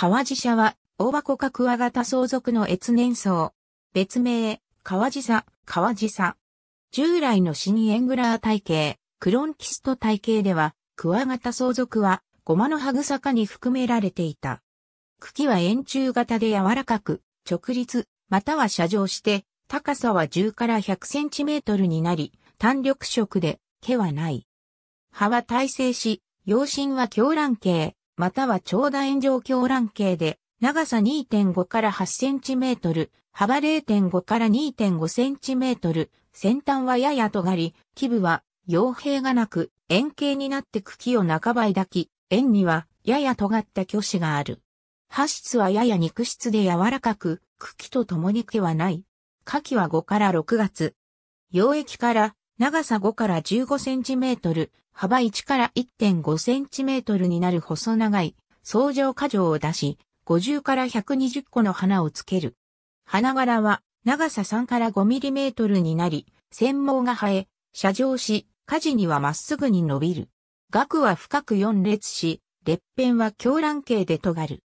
川地社は、大箱かクワガタ相続の越年層。別名、川地座、川地座。従来のシニエングラー体系、クロンキスト体系では、クワガタ相続は、ゴマの葉草化に含められていた。茎は円柱型で柔らかく、直立、または斜上して、高さは10から100センチメートルになり、単緑色で、毛はない。葉は耐性し、葉身は狂乱形、または長楕円状狂乱形で、長さ2.5から8センチメートル、幅0.5から2.5センチメートル、先端はやや尖り、基部は傭兵がなく、円形になって茎を半ば抱き、円にはやや尖った虚子がある。葉質はやや肉質で柔らかく、茎と共に毛はない。夏季は5から6月。溶液から長さ5から15センチメートル、幅1から1.5センチメートルになる細長い、相乗過剰を出し、50から120個の花をつける。花柄は長さ3から5ミリメートルになり、繊毛が生え、射状し、火事にはまっすぐに伸びる。額は深く4列し、列片は狂乱形で尖る。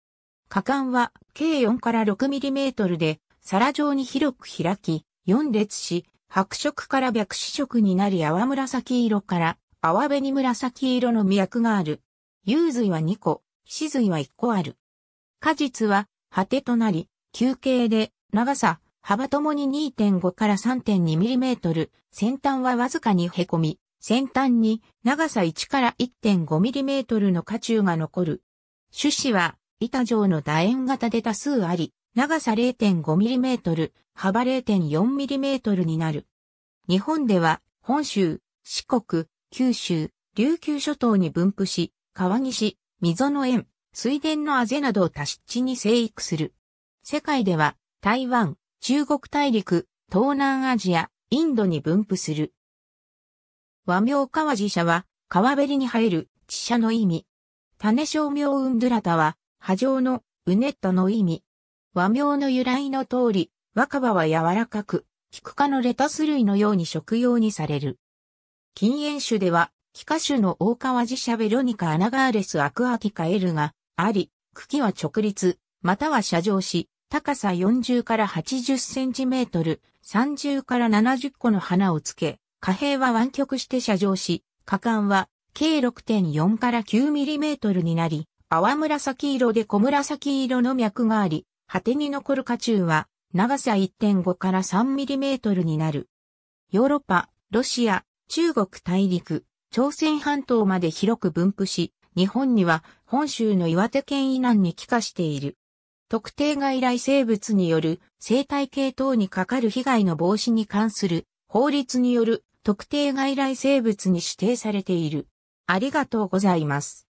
果敢は計4から6ミリメートルで、皿状に広く開き、4列し、白色から白紫色になり淡紫色から淡紅紫色の脈がある。有髄は2個、死髄は1個ある。果実は果てとなり、球形で長さ、幅ともに2.5から 3.2mm、先端はわずかに凹み、先端に長さ1から 1.5mm の渦中が残る。種子は板状の楕円型で多数あり、長さ 0.5mm、幅 0.4mm になる。日本では本州、四国、九州、琉球諸島に分布し、川岸、溝の縁、水田のあぜなどを多湿地に生育する。世界では台湾、中国大陸、東南アジア、インドに分布する。和名川寺社は川べりに生える地社の意味。種商名ウンドゥラタは波状のうねったの意味。和名の由来の通り、若葉は柔らかく、菊花のレタス類のように食用にされる。禁煙種では、菊花種の大川寺シャベロニカアナガーレスアクアティカエルがあり、茎は直立、または斜上し、高さ40から80センチメートル、30から70個の花をつけ、貨幣は湾曲して斜上し、果敢は計6.4から9ミリメートルになり、淡紫色で小紫色の脈があり、果てに残る渦中は、長さ1.5から3ミリメートルになる。ヨーロッパ、ロシア、中国大陸、朝鮮半島まで広く分布し、日本には本州の岩手県以南に帰化している。特定外来生物による生態系等にかかる被害の防止に関する法律による特定外来生物に指定されている。ありがとうございます。